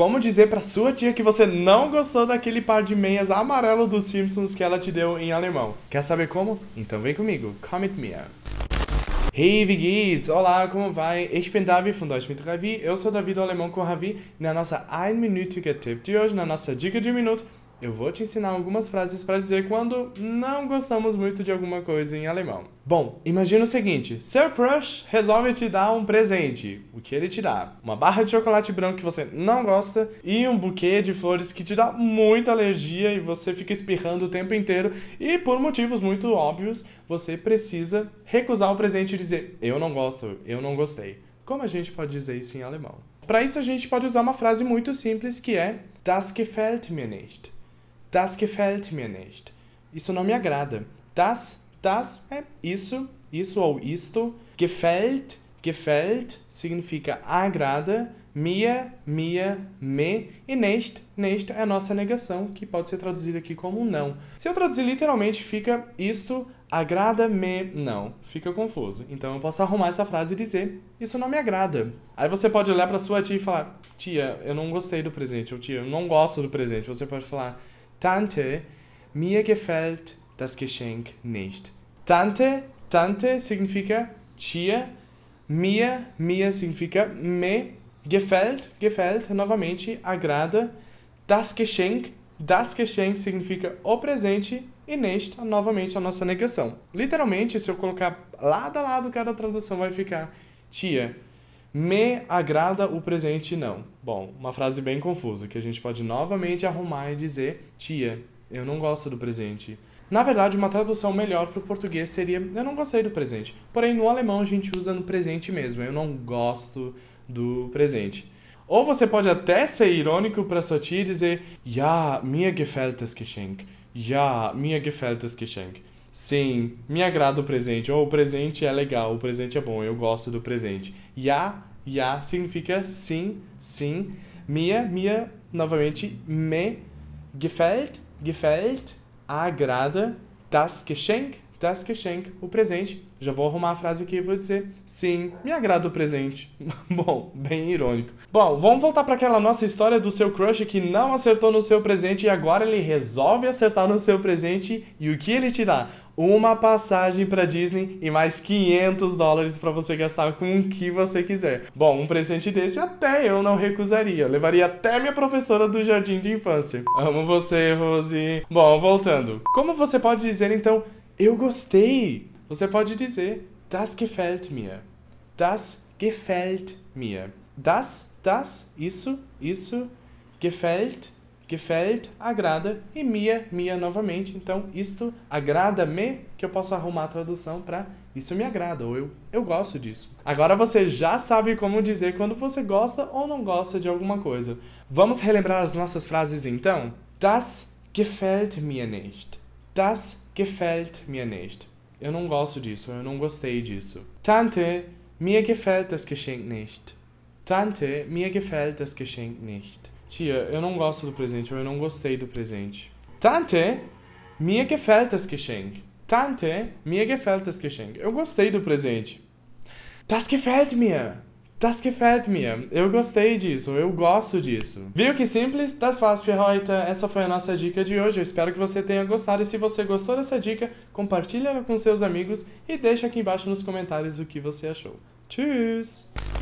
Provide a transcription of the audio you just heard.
Como dizer para sua tia que você não gostou daquele par de meias amarelo dos Simpsons que ela te deu em alemão? Quer saber como? Então vem comigo, comment me Hey, wie geht's? Olá, como vai? Ich bin Davi von Deutsch mit Ravi. Eu sou Davi do Alemão com Ravi. Na nossa 1-minütige Tipp de hoje, na nossa dica de minuto, eu vou te ensinar algumas frases para dizer quando não gostamos muito de alguma coisa em alemão. Bom, imagina o seguinte: seu crush resolve te dar um presente. O que ele te dá? Uma barra de chocolate branco que você não gosta e um buquê de flores que te dá muita alergia e você fica espirrando o tempo inteiro. E por motivos muito óbvios, você precisa recusar o presente e dizer: Eu não gosto, eu não gostei. Como a gente pode dizer isso em alemão? Para isso, a gente pode usar uma frase muito simples que é Das gefällt mir nicht. Das gefällt mir nicht. Isso não me agrada. Das, das é isso, isso ou isto. Gefällt, gefällt significa agrada. Mia, mia, me. E nicht, nicht é a nossa negação, que pode ser traduzida aqui como não. Se eu traduzir literalmente, fica isto agrada-me não. Fica confuso. Então eu posso arrumar essa frase e dizer: Isso não me agrada. Aí você pode olhar para sua tia e falar: Tia, eu não gostei do presente. Ou tia, eu não gosto do presente. Você pode falar: Tante, mir gefällt das Geschenk nicht. Tante, Tante significa tia. Mia, mia significa me. Gefällt, gefällt, novamente, agrada. Das Geschenk, das Geschenk significa o presente. E neste, novamente, a nossa negação. Literalmente, se eu colocar lado a lado cada tradução, vai ficar tia me agrada o presente, não. Bom, uma frase bem confusa que a gente pode novamente arrumar e dizer: Tia, eu não gosto do presente. Na verdade, uma tradução melhor para o português seria: Eu não gostei do presente. Porém, no alemão a gente usa no presente mesmo: Eu não gosto do presente. Ou você pode até ser irônico para sua tia e dizer: Ja, mir gefällt das Geschenk. Ja, mir gefällt das Geschenk sim, me agrada o presente, ou oh, o presente é legal, o presente é bom, eu gosto do presente. Ya, ya significa sim, sim. Mia, mia, novamente, me gefällt, gefällt, agrada, das Geschenk, das Geschenk, o presente. Já vou arrumar a frase aqui e vou dizer: Sim, me agrada o presente. Bom, bem irônico. Bom, vamos voltar para aquela nossa história do seu crush que não acertou no seu presente e agora ele resolve acertar no seu presente e o que ele te dá? Uma passagem para Disney e mais 500 dólares para você gastar com o que você quiser. Bom, um presente desse até eu não recusaria. Eu levaria até minha professora do jardim de infância. Amo você, Rose. Bom, voltando. Como você pode dizer então eu gostei! Você pode dizer Das gefällt mir. Das gefällt mir. Das, das, isso, isso. Gefällt, gefällt, agrada. E mir, mir novamente. Então, isto agrada-me, que eu posso arrumar a tradução para isso me agrada, ou eu, eu gosto disso. Agora você já sabe como dizer quando você gosta ou não gosta de alguma coisa. Vamos relembrar as nossas frases então? Das gefällt mir nicht. Das gefällt mir nicht. Eu não gosto disso, eu não gostei disso. Tante, mir gefällt das Geschenk nicht. Tante, mir gefällt das Geschenk nicht. Tia, eu não gosto do presente, eu não gostei do presente. Tante, mir gefällt das Geschenk. Tante, mir gefällt das Geschenk. Eu gostei do presente. Das gefällt mir. Das gefällt mir. Eu gostei disso, eu gosto disso. Viu que simples? Das fácil, ferroita. Essa foi a nossa dica de hoje. Eu espero que você tenha gostado. E se você gostou dessa dica, compartilhe ela com seus amigos e deixa aqui embaixo nos comentários o que você achou. Tchuss!